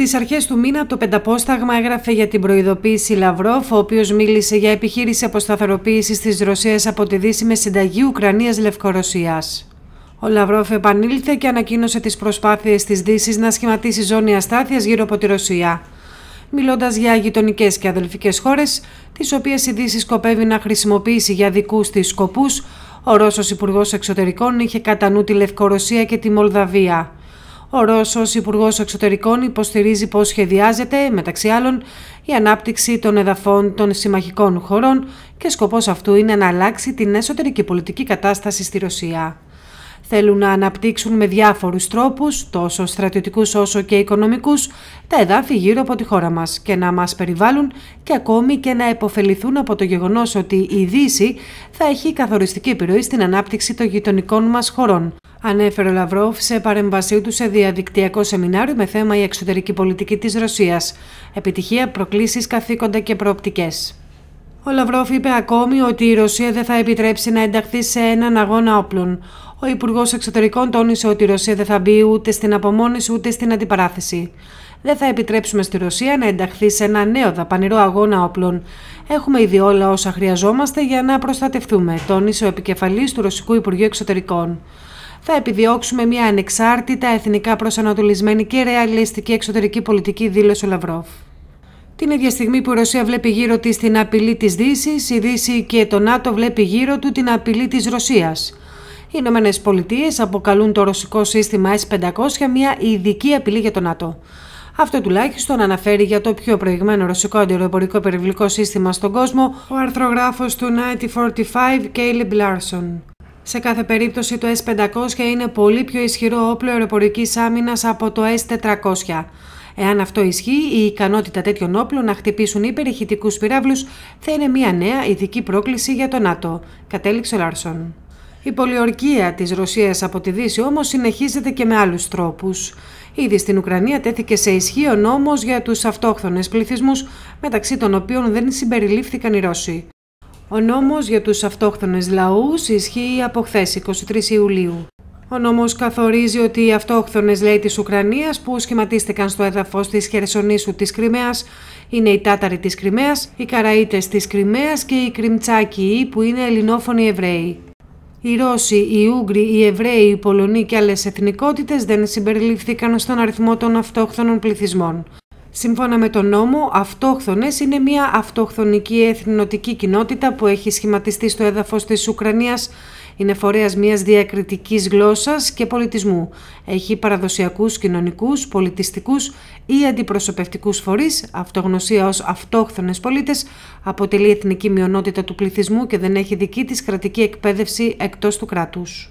Στις αρχές του μήνα, το Πενταπόσταγμα έγραφε για την προειδοποίηση Λαυρόφ, ο οποίος μίλησε για επιχείρηση αποσταθεροποίησης της Ρωσίας από τη Δύση με συνταγή Ουκρανία-Λευκορωσία. Ο Λαυρόφ επανήλθε και ανακοίνωσε τις προσπάθειες της Δύσης να σχηματίσει ζώνη αστάθειας γύρω από τη Ρωσία. Μιλώντας για γειτονικές και αδελφικές χώρες, τις οποίες η Δύση σκοπεύει να χρησιμοποιήσει για δικούς της σκοπούς, ο Ρώσος Υπουργός Εξωτερικών είχε κατά νου τη Λευκορωσία και τη Μολδαβία. Ο Ρώσος, Υπουργός Εξωτερικών υποστηρίζει πώς σχεδιάζεται, μεταξύ άλλων, η ανάπτυξη των εδαφών των συμμαχικών χωρών και σκοπός αυτού είναι να αλλάξει την εσωτερική πολιτική κατάσταση στη Ρωσία θέλουν να αναπτύξουν με διάφορους τρόπους, τόσο στρατιωτικούς όσο και οικονομικούς, τα εδάφη γύρω από τη χώρα μας και να μας περιβάλλουν και ακόμη και να επωφεληθούν από το γεγονός ότι η Δύση θα έχει καθοριστική επιρροή στην ανάπτυξη των γειτονικών μας χωρών. Ανέφερε ο Λαυρόφ σε παρέμβασή του σε διαδικτυακό σεμινάριο με θέμα η εξωτερική πολιτική της Ρωσίας. Επιτυχία, προκλήσεις, καθήκοντα και προοπτικές. Ο Λαυρόφ είπε ακόμη ότι η Ρωσία δεν θα επιτρέψει να ενταχθεί σε έναν αγώνα όπλων. Ο Υπουργός Εξωτερικών τόνισε ότι η Ρωσία δεν θα μπει ούτε στην απομόνηση ούτε στην αντιπαράθεση. Δεν θα επιτρέψουμε στη Ρωσία να ενταχθεί σε ένα νέο δαπανηρό αγώνα όπλων. Έχουμε ήδη όλα όσα χρειαζόμαστε για να προστατευτούμε, τόνισε ο επικεφαλής του Ρωσικού Υπουργείου Εξωτερικών. Θα επιδιώξουμε μια ανεξάρτητα, εθνικά προσανατολισμένη και ρεαλιστική εξωτερική πολιτική, δήλωσε ο Λαυρόφ. Την ίδια στιγμή που η Ρωσία βλέπει γύρω της την απειλή της Δύσης, η Δύση και το ΝΑΤΟ βλέπει γύρω του την απειλή της Ρωσίας. Οι Ηνωμένες Πολιτείες αποκαλούν το ρωσικό σύστημα S-500 μια ειδική απειλή για το ΝΑΤΟ. Αυτό τουλάχιστον αναφέρει για το πιο προηγμένο ρωσικό αντιεροπορικό περιβλικό σύστημα στον κόσμο ο αρθρογράφος του 1945 Caleb Λάρσον. Σε κάθε περίπτωση το S-500 είναι πολύ πιο ισχυρό όπλο αεροπορικής άμυνας από το S-400. Εάν αυτό ισχύει, η ικανότητα τέτοιων όπλων να χτυπήσουν υπερηχητικούς πυράβλους θα είναι μια νέα ειδική πρόκληση για το ΝΑΤΟ, κατέληξε ο Λάρσον. Η πολιορκία της Ρωσίας από τη Δύση όμως συνεχίζεται και με άλλους τρόπους. Ήδη στην Ουκρανία τέθηκε σε ισχύ ο νόμος για τους αυτόχθονες πληθυσμούς, μεταξύ των οποίων δεν συμπεριλήφθηκαν οι Ρώσοι. Ο νόμος για τους αυτόχθονες λαούς ισχύει από χθες 23 Ιουλίου. Ο νόμος καθορίζει ότι οι αυτόχθονες λέει της Ουκρανίας που σχηματίστηκαν στο έδαφος της Χερσονήσου της Κρυμαίας είναι οι Τάταροι της Κρυμαίας, οι Καραΐτες της Κρυμαίας και οι Κρυμτσάκοι που είναι ελληνόφωνοι Εβραίοι. Οι Ρώσοι, οι Ούγγροι, οι Εβραίοι, οι Πολωνοί και άλλες εθνικότητες δεν συμπεριληφθήκαν στον αριθμό των αυτόχθονων πληθυσμών. Σύμφωνα με τον νόμο, αυτόχθονες είναι μια αυτοχθονική εθνοτική κοινότητα που έχει σχηματιστεί στο έδαφος της Ουκρανίας είναι φορέας μιας διακριτικής γλώσσας και πολιτισμού. Έχει παραδοσιακούς, κοινωνικούς, πολιτιστικούς ή αντιπροσωπευτικούς φορείς, αυτογνωσία ως αυτόχθονες πολίτες, αποτελεί εθνική μειονότητα του πληθυσμού και δεν έχει δική της κρατική εκπαίδευση εκτός του κράτους.